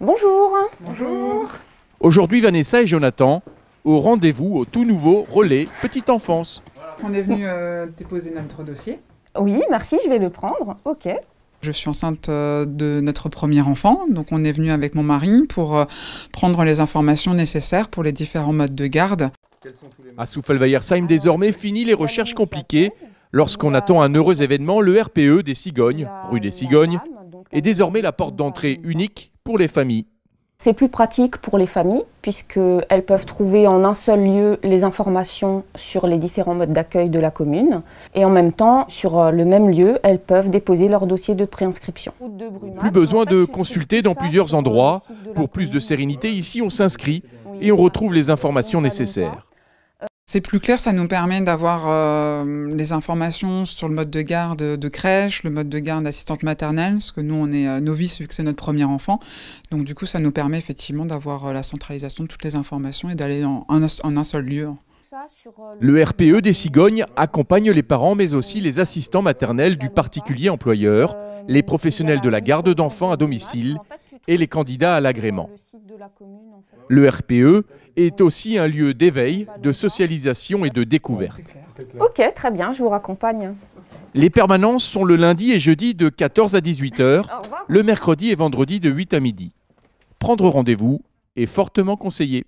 Bonjour. Bonjour. Aujourd'hui, Vanessa et Jonathan, au rendez-vous au tout nouveau relais Petite Enfance. On est venu euh, déposer notre dossier. Oui, merci, je vais le prendre. Ok. Je suis enceinte euh, de notre premier enfant, donc on est venu avec mon mari pour euh, prendre les informations nécessaires pour les différents modes de garde. À souffel désormais, finit les recherches ah, compliquées. Lorsqu'on attend un heureux événement, le RPE des Cigognes, rue des Cigognes, est désormais la porte d'entrée unique pour les familles. C'est plus pratique pour les familles, puisqu'elles peuvent trouver en un seul lieu les informations sur les différents modes d'accueil de la commune. Et en même temps, sur euh, le même lieu, elles peuvent déposer leur dossier de préinscription. Plus besoin de consulter dans plusieurs endroits. Pour plus de sérénité, ici, on s'inscrit et on retrouve les informations nécessaires. C'est plus clair, ça nous permet d'avoir euh, les informations sur le mode de garde de crèche, le mode de garde d'assistante maternelle, parce que nous, on est euh, novice vu que c'est notre premier enfant. Donc du coup, ça nous permet effectivement d'avoir euh, la centralisation de toutes les informations et d'aller en, un seul lieu. Le RPE e des e Cigognes accompagne les parents, mais aussi les assistants maternels du particulier employeur, les professionnels de la garde d'enfants à domicile et les candidats à l'agrément. Le RPE e est aussi un lieu d'éveil, de socialisation et de découverte. Ok, très bien, je vous raccompagne. Les permanences sont le lundi et jeudi de 14 à 18 h, le mercredi et vendredi de 8 à midi. Prendre rendez-vous est fortement conseillé.